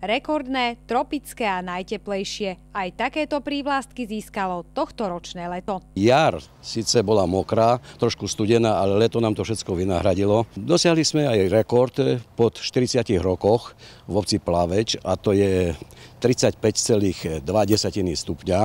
Rekordné, tropické a najteplejšie. Aj takéto prívlastky získalo tohto ročné leto. Jar síce bola mokrá, trošku studená, ale leto nám to všetko vynahradilo. Dosiahli sme aj rekord po 40 rokoch v obci Plaveč a to je 35,2 stupňa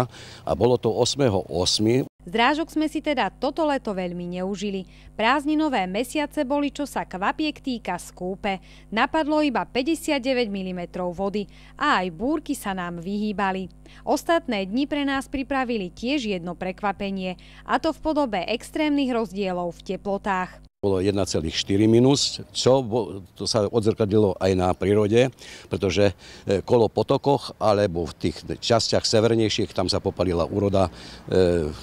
a bolo to 8.8. Zdrážok sme si teda toto leto veľmi neužili. Prázdninové mesiace boli, čo sa kvapiek týka skúpe. Napadlo iba 59 mm vody a aj búrky sa nám vyhýbali. Ostatné dni pre nás pripravili tiež jedno prekvapenie, a to v podobe extrémnych rozdielov v teplotách bolo 1,4 minus, čo to sa odzrkadilo aj na prírode, pretože e, kolo potokoch alebo v tých častiach severnejších tam sa popalila úroda e,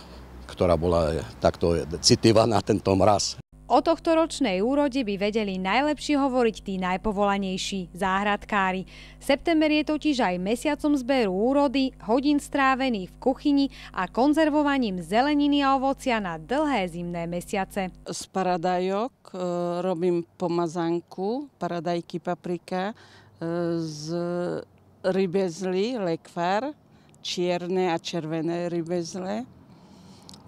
ktorá bola takto citlivá na tento mraz. O tohto ročnej úrode by vedeli najlepšie hovoriť tí najpovolanejší záhradkári. September je totiž aj mesiacom zberu úrody, hodín strávených v kuchyni a konzervovaním zeleniny a ovocia na dlhé zimné mesiace. Z paradajok e, robím pomazanku, paradajky paprika, e, z rybezly, lekvár, čierne a červené rybezle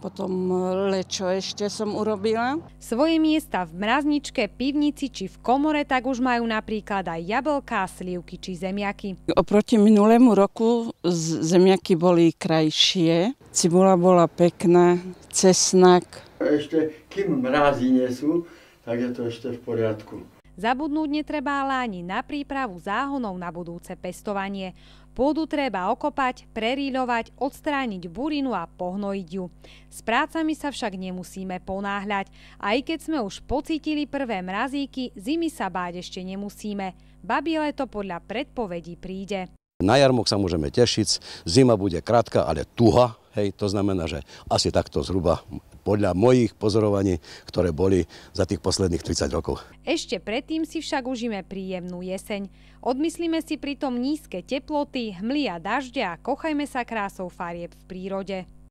potom e, lečo ešte som urobila. Svoje miesta v mrazničke, pivnici či v komore tak už majú napríklad aj jablká, slivky či zemiaky. Oproti minulému roku zemiaky boli krajšie, cibula bola pekná, cesnak. Ešte kým mrazy nie sú, tak je to ešte v poriadku. Zabudnúť netreba ale ani na prípravu záhonov na budúce pestovanie. Pôdu treba okopať, preríľovať, odstrániť burinu a pohnojiť ju. S prácami sa však nemusíme ponáhľať. Aj keď sme už pocítili prvé mrazíky, zimy sa báť ešte nemusíme. Babie leto podľa predpovedí príde. Na jarmok sa môžeme tešiť, zima bude krátka, ale tuha, Hej, to znamená, že asi takto zhruba podľa mojich pozorovaní, ktoré boli za tých posledných 30 rokov. Ešte predtým si však užíme príjemnú jeseň. Odmyslíme si pritom nízke teploty, hmly a dažďa a kochajme sa krásou farieb v prírode.